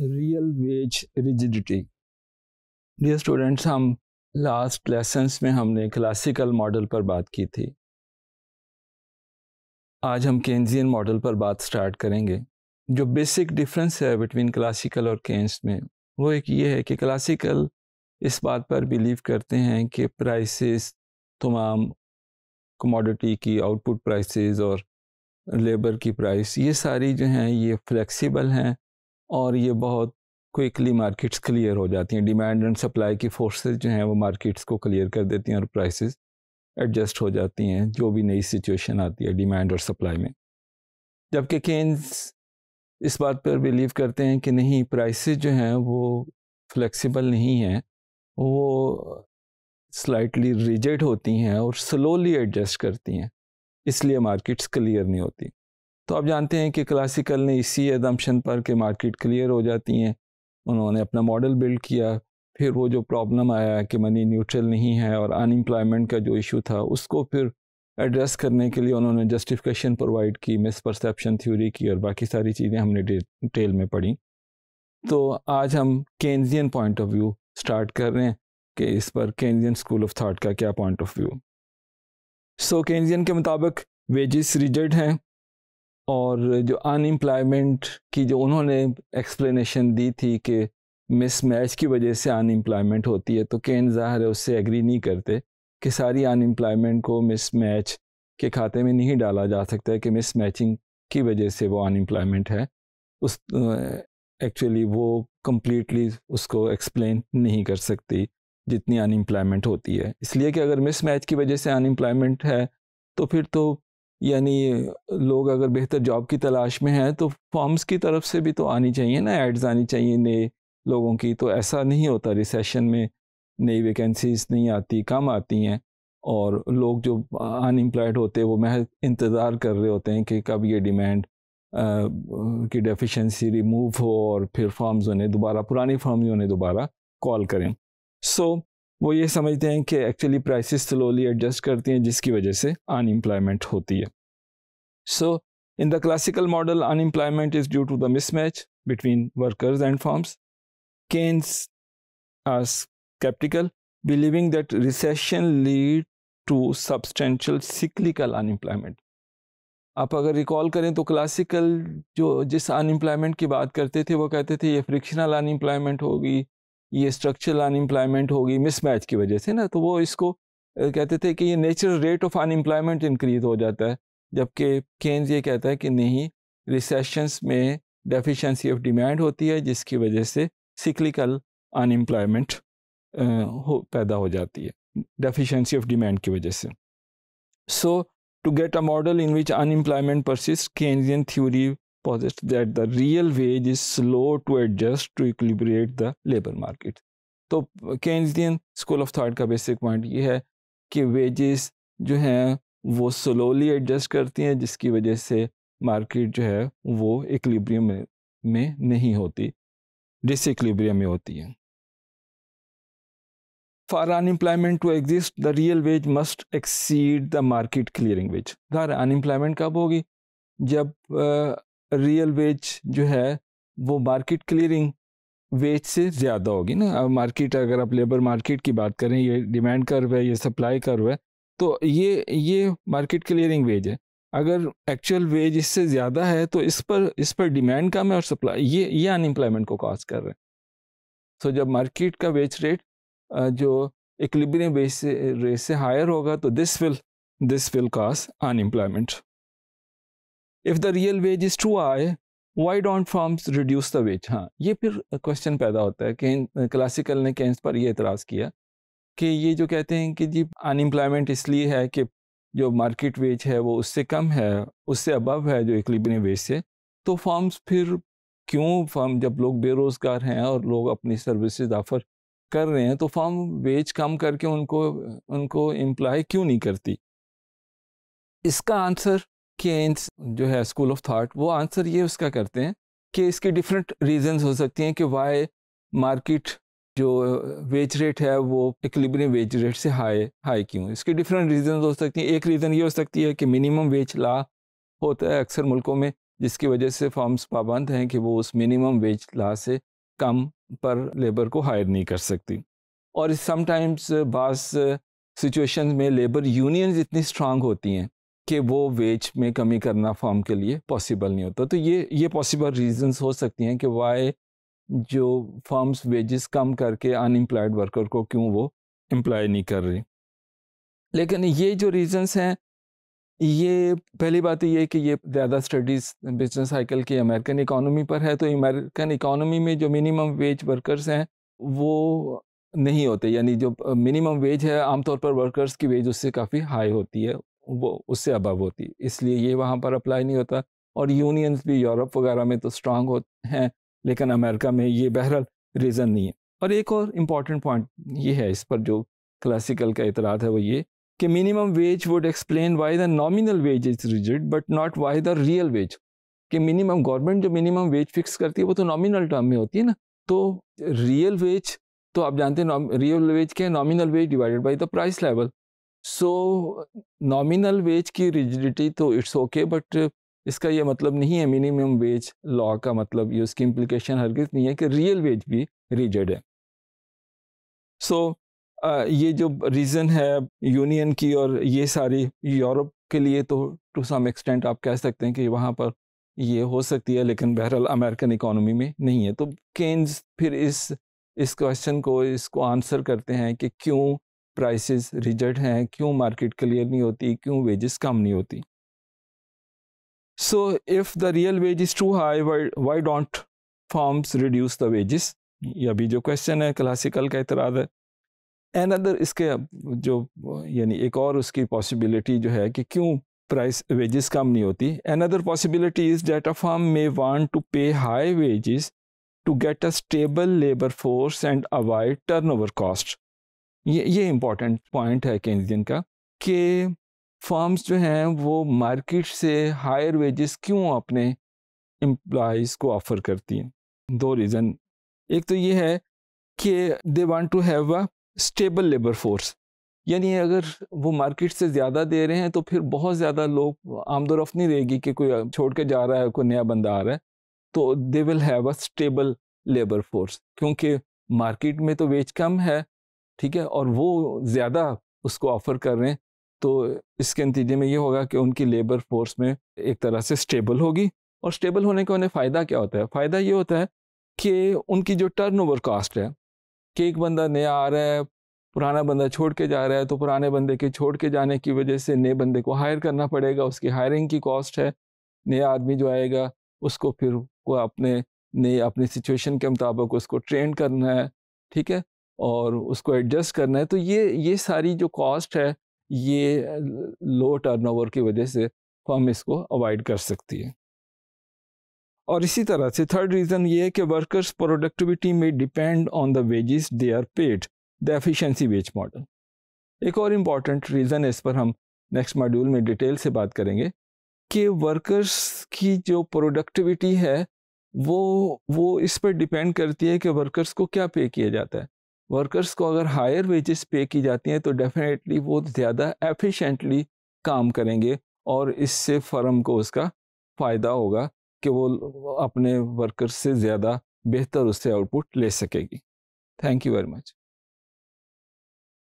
Real wage rigidity dear students हम last lessons में हमने क्लासिकल मॉडल पर बात की थी आज हम केन्जियन मॉडल पर बात स्टार्ट करेंगे जो बेसिक डिफरेंस है बिटवीन क्लासिकल और केन्स में वो एक ये है कि क्लासिकल इस बात पर बिलीव करते हैं कि प्राइसेस तमाम कमोडिटी की आउटपुट प्राइसेस और लेबर की प्राइस ये सारी जो हैं ये फ्लेक्सिबल हैं और ये बहुत क्विकली मार्केट्स क्लियर हो जाती हैं डिमांड एंड सप्लाई की फोर्सेस जो हैं वो मार्केट्स को क्लियर कर देती हैं और प्राइसेस एडजस्ट हो जाती हैं जो भी नई सिचुएशन आती है डिमांड और सप्लाई में जबकि केन्स इस बात पर बिलीव करते हैं कि नहीं प्राइसेस जो हैं वो फ्लेक्सिबल नहीं हैं वो स्लाइटली रिजेड होती हैं और स्लोली एडजस्ट करती हैं इसलिए मार्केट्स क्लियर नहीं होती तो आप जानते हैं कि क्लासिकल ने इसी एदम्पशन पर कि मार्केट क्लियर हो जाती हैं उन्होंने अपना मॉडल बिल्ड किया फिर वो जो प्रॉब्लम आया कि मनी न्यूट्रल नहीं है और अनएम्प्लॉयमेंट का जो इशू था उसको फिर एड्रेस करने के लिए उन्होंने जस्टिफिकेशन प्रोवाइड की मिस परसेप्शन थ्योरी की और बाकी सारी चीज़ें हमने डिटेल में पढ़ी तो आज हम Keynesian point of view start कर रहे हैं कि इस पर केन्जियन स्कूल ऑफ थाट का क्या point of view so Keynesian के मुताबिक वेजेस रिजर्ड हैं और जो अनएम्प्लॉयमेंट की जो उन्होंने एक्सप्लेनेशन दी थी कि मिसमैच की वजह से अनएम्प्लॉयमेंट होती है तो केन ज़ाहिर है उससे एग्री नहीं करते कि सारी अनएम्प्लॉयमेंट को मिसमैच के खाते में नहीं डाला जा सकता है कि मिसमैचिंग की वजह से वो अनएम्प्लॉयमेंट है उस एक्चुअली वो कम्प्लीटली उसको एक्सप्लेन नहीं कर सकती जितनी अनएम्प्लॉयमेंट होती है इसलिए कि अगर मिसमैच की वजह से अनएम्प्लॉयमेंट है तो फिर तो यानी लोग अगर बेहतर जॉब की तलाश में हैं तो फॉर्म्स की तरफ से भी तो आनी चाहिए ना एड्स आनी चाहिए नए लोगों की तो ऐसा नहीं होता रिसेशन में नई वैकेंसीज नहीं आती कम आती हैं और लोग जो अनएम्प्लॉयड होते हैं वो महज इंतज़ार कर रहे होते हैं कि कब ये डिमांड की डेफिशिएंसी रिमूव हो और फिर फॉर्म्स उन्हें दोबारा पुरानी फॉर्म्स उन्हें दोबारा कॉल करें सो so, वो ये समझते हैं कि एक्चुअली प्राइसेस स्लोली एडजस्ट करती हैं जिसकी वजह से अनएम्प्लॉयमेंट होती है so in the classical model unemployment is due to the mismatch between workers and firms Keynes are sceptical believing that recession lead to substantial cyclical unemployment आप अगर recall करें तो क्लासिकल जो जिस अनएम्प्लॉयमेंट की बात करते थे वो कहते थे ये फ्रिक्शनल अनएम्प्लॉयमेंट होगी ये स्ट्रक्चरल अनएम्प्लॉयमेंट होगी मिसमैच की वजह से ना तो वो इसको कहते थे कि ये natural rate of unemployment increase हो जाता है जबकि केन्स ये कहता है कि नहीं रिसेशंस में डेफिशिएंसी ऑफ डिमांड होती है जिसकी वजह से सिक्लिकल अनएम्प्लॉयमेंट हो पैदा हो जाती है डेफिशिएंसी ऑफ डिमांड की वजह से so to get a model in which unemployment persist Keynesian theory posits that the real wage is slow to adjust to equilibrate the labor market. तो केन्जियन स्कूल ऑफ थाट का basic point ये है कि wages जो हैं वो slowly adjust करती हैं जिसकी वजह से मार्केट जो है वो इक्लिब्रियम में, में नहीं होती डिस इक्लिब्रियम में होती है For unemployment to exist, the real wage must exceed the market clearing wage. Dhar unemployment कब होगी जब रियल वेज जो है वो मार्केट क्लियरिंग वेज से ज़्यादा होगी ना मार्केट अगर आप लेबर मार्केट की बात करें ये डिमांड हुआ है ये सप्लाई हुआ है तो ये ये मार्केट क्लियरिंग वेज है अगर एक्चुअल वेज इससे ज़्यादा है तो इस पर इस पर डिमांड कम है और सप्लाई ये ये अनएम्प्लॉयमेंट को कॉज कर रहे हैं सो so, जब मार्केट का वेज रेट जो इक्लिब्रियम वेज से रेट से हायर होगा तो this will this will cause unemployment if the real wage is too high why don't firms reduce the wage हाँ ये फिर क्वेश्चन पैदा होता है कि क्लासिकल ने कैंस पर यह एतराज़ किया कि ये जो कहते हैं कि जी अनएम्प्लॉयमेंट इसलिए है कि जो मार्केट वेज है वो उससे कम है उससे अबव है जो लिबिन वेज से तो फॉर्म्स फिर क्यों फॉर्म जब लोग बेरोज़गार हैं और लोग अपनी सर्विसेज ऑफर कर रहे हैं तो फॉर्म वेज कम करके उनको उनको एम्प्लॉय क्यों नहीं करती इसका आंसर केन्स जो है स्कूल ऑफ थाट वो आंसर ये उसका करते हैं कि इसके डिफरेंट रीजंस हो सकती हैं कि वाई मार्किट जो वेज uh, रेट है वो इक्लिब्रियम वेज रेट से हाई हाई क्यों इसके डिफरेंट रीजन हो सकती हैं एक रीज़न ये हो सकती है कि मिनिमम वेज ला होता है अक्सर मुल्कों में जिसकी वजह से फॉर्म्स पाबंद हैं कि वो उस मिनिमम वेज ला से कम पर लेबर को हायर नहीं कर सकती और समटाइम्स uh, बास सिचुएशन uh, में लेबर यूनियन इतनी स्ट्रांग होती हैं कि वो वेज में कमी करना फॉर्म के लिए पॉसिबल नहीं होता तो ये ये पॉसिबल रीजंस हो सकती हैं कि वाई जो फॉर्म्स वेजेस कम करके अनएम्प्लॉयड वर्कर को क्यों वो एम्प्लॉय नहीं कर रही लेकिन ये जो रीजंस हैं ये पहली बात तो ये है कि ये ज़्यादा स्टडीज़ बिजनेस साइकिल की अमेरिकन इकानमी पर है तो अमेरिकन इकानमी में जो मिनिमम वेज वर्कर्स हैं वो नहीं होते यानी जो मिनिमम वेज है आमतौर पर वर्कर्स की वेज उससे काफ़ी हाई होती है वो उससे अबव होती इसलिए ये वहाँ पर अप्लाई नहीं होता और यूनियंस भी यूरोप वगैरह में तो स्ट्रांग हो हैं लेकिन अमेरिका में ये बहरहाल रीज़न नहीं है और एक और इम्पॉर्टेंट पॉइंट ये है इस पर जो क्लासिकल का इतरात है वो ये कि minimum wage would explain why the nominal wage is rigid but not why the real wage कि मिनिमम गवर्नमेंट जो मिनिमम वेज फिक्स करती है वो तो नॉमिनल टर्म में होती है ना तो रियल वेज तो आप जानते हैं रियल वेज क्या है nominal wage divided by the price level so nominal wage की रिजिडिटी तो इट्स ओके बट इसका ये मतलब नहीं है मिनिमम वेज लॉ का मतलब ये उसकी इम्प्लीकेशन हरगिज नहीं है कि रियल वेज भी रिजिड है सो so, ये जो रीज़न है यूनियन की और ये सारी यूरोप के लिए तो टू सम एक्सटेंट आप कह सकते हैं कि वहाँ पर ये हो सकती है लेकिन बहरहाल अमेरिकन इकोनॉमी में नहीं है तो केन्स फिर इस इस क्वेश्चन को इसको आंसर करते हैं कि क्यों प्राइसेस रिजल्ट हैं क्यों मार्केट क्लियर नहीं होती क्यों वेजेस कम नहीं होती so if the real wage is too high why don't firms reduce the wages ये अभी जो क्वेश्चन है क्लासिकल का इतराद है एन अदर इसके जो यानी एक और उसकी पॉसिबिलिटी जो है कि क्यों प्राइस वेजेस कम नहीं होती another possibility is that a firm may want to pay high wages to get a stable labour force and avoid over cost ये ये इम्पॉर्टेंट पॉइंट है केंद्रियन का कि फर्म्स जो हैं वो मार्केट से हायर वेजेस क्यों अपने एम्प्लॉज़ को ऑफ़र करती हैं दो रीज़न एक तो ये है कि they want to have a stable labour force यानी अगर वो मार्केट से ज़्यादा दे रहे हैं तो फिर बहुत ज़्यादा लोग आमदोरफ नहीं रहेगी कि कोई छोड़ के जा रहा है कोई नया बंदा आ रहा है तो they will have a stable labour force क्योंकि मार्केट में तो वेज कम है ठीक है और वो ज़्यादा उसको ऑफ़र कर रहे हैं तो इसके नतीजे में ये होगा कि उनकी लेबर फोर्स में एक तरह से स्टेबल होगी और स्टेबल होने का उन्हें फ़ायदा क्या होता है फ़ायदा ये होता है कि उनकी जो टर्नओवर कॉस्ट है कि एक बंदा नया आ रहा है पुराना बंदा छोड़ के जा रहा है तो पुराने बंदे के छोड़ के जाने की वजह से नए बंदे को हायर करना पड़ेगा उसकी हायरिंग की कॉस्ट है नया आदमी जो आएगा उसको फिर वो अपने नए अपनी सिचुएशन के मुताबिक उसको ट्रेन करना है ठीक है और उसको एडजस्ट करना है तो ये ये सारी जो कॉस्ट है ये लो टर्नओवर की वजह से फर्म इसको अवॉइड कर सकती है और इसी तरह से थर्ड रीज़न ये है कि वर्कर्स प्रोडक्टिविटी में depend on the wages they are paid the efficiency wage model एक और इम्पॉर्टेंट रीज़न है इस पर हम नेक्स्ट मॉड्यूल में डिटेल से बात करेंगे कि वर्कर्स की जो प्रोडक्टिविटी है वो वो इस पर डिपेंड करती है कि वर्कर्स को क्या पे किया जाता है वर्कर्स को अगर हायर वेजेस पे की जाती हैं तो डेफिनेटली वो ज़्यादा एफिशिएंटली काम करेंगे और इससे फर्म को उसका फ़ायदा होगा कि वो अपने वर्कर्स से ज़्यादा बेहतर उससे आउटपुट ले सकेगी थैंक यू वेरी मच